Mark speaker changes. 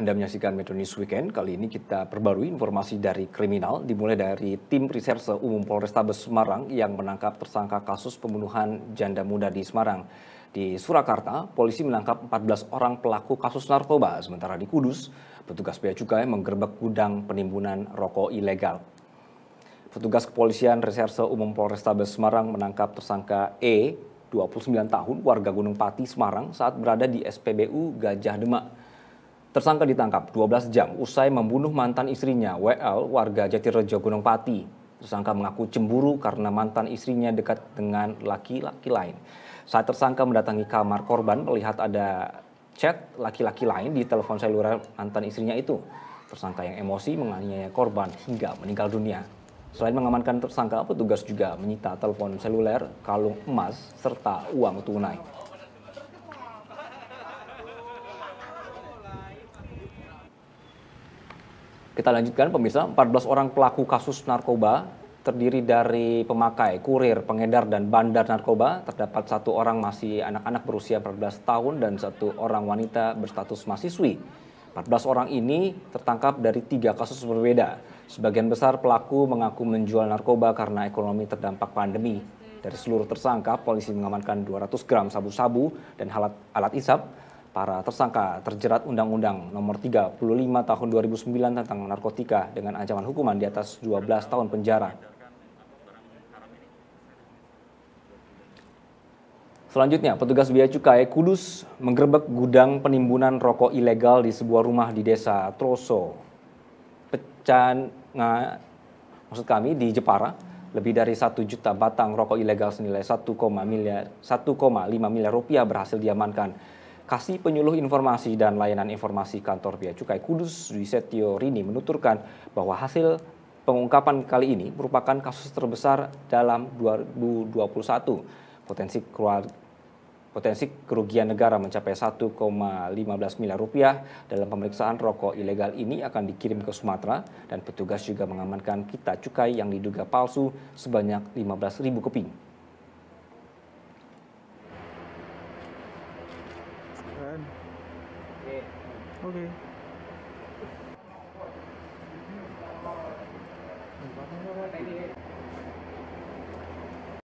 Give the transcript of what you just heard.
Speaker 1: Anda menyaksikan Metro News Weekend. Kali ini kita perbarui informasi dari kriminal, dimulai dari tim reserse umum Polrestabes Semarang yang menangkap tersangka kasus pembunuhan janda muda di Semarang. Di Surakarta, polisi menangkap 14 orang pelaku kasus narkoba. Sementara di Kudus, petugas bea cukai menggerbek gudang penimbunan rokok ilegal. Petugas kepolisian reserse umum Polrestabes Semarang menangkap tersangka E, 29 tahun, warga Gunung Pati, Semarang, saat berada di SPBU Gajah Demak. Tersangka ditangkap 12 jam usai membunuh mantan istrinya WL warga Jatirejo Gunung Pati. Tersangka mengaku cemburu karena mantan istrinya dekat dengan laki-laki lain. Saat tersangka mendatangi kamar korban melihat ada chat laki-laki lain di telepon seluler mantan istrinya itu. Tersangka yang emosi menganiaya korban hingga meninggal dunia. Selain mengamankan tersangka, petugas juga menyita telepon seluler, kalung emas, serta uang tunai. Kita lanjutkan pemirsa, 14 orang pelaku kasus narkoba terdiri dari pemakai, kurir, pengedar, dan bandar narkoba. Terdapat satu orang masih anak-anak berusia 14 tahun dan satu orang wanita berstatus mahasiswi. 14 orang ini tertangkap dari tiga kasus berbeda. Sebagian besar pelaku mengaku menjual narkoba karena ekonomi terdampak pandemi. Dari seluruh tersangka, polisi mengamankan 200 gram sabu-sabu dan alat, alat isap, Para tersangka terjerat Undang-Undang Nomor 35 Tahun 2009 tentang narkotika dengan ancaman hukuman di atas 12 tahun penjara. Selanjutnya, petugas Bea Cukai Kudus menggerbek gudang penimbunan rokok ilegal di sebuah rumah di desa Troso, pecan, maksud kami di Jepara. Lebih dari 1 juta batang rokok ilegal senilai 1,5 miliar rupiah berhasil diamankan. Kasih Penyuluh Informasi dan Layanan Informasi Kantor Bea Cukai Kudus, Duisetio Rini menuturkan bahwa hasil pengungkapan kali ini merupakan kasus terbesar dalam 2021. Potensi Potensi kerugian negara mencapai 1,15 miliar rupiah dalam pemeriksaan rokok ilegal ini akan dikirim ke Sumatera dan petugas juga mengamankan kita cukai yang diduga palsu sebanyak ribu keping. Okay.